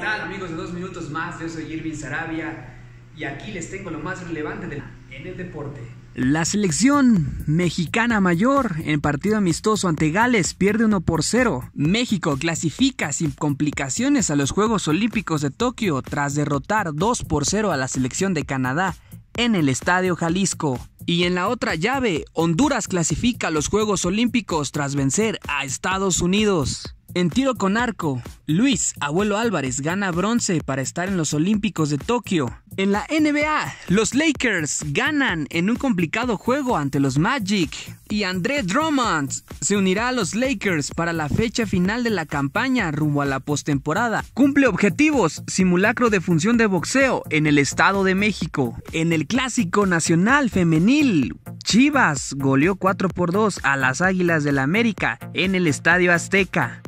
¿Qué amigos de dos minutos más? Yo soy Irving Sarabia y aquí les tengo lo más relevante en el deporte. La selección mexicana mayor en partido amistoso ante Gales pierde 1 por 0. México clasifica sin complicaciones a los Juegos Olímpicos de Tokio tras derrotar 2 por 0 a la selección de Canadá en el Estadio Jalisco. Y en la otra llave, Honduras clasifica a los Juegos Olímpicos tras vencer a Estados Unidos. En tiro con arco, Luis Abuelo Álvarez gana bronce para estar en los Olímpicos de Tokio. En la NBA, los Lakers ganan en un complicado juego ante los Magic. Y André Drummond se unirá a los Lakers para la fecha final de la campaña rumbo a la postemporada. Cumple objetivos, simulacro de función de boxeo en el Estado de México. En el Clásico Nacional Femenil, Chivas goleó 4 por 2 a las Águilas del la América en el Estadio Azteca.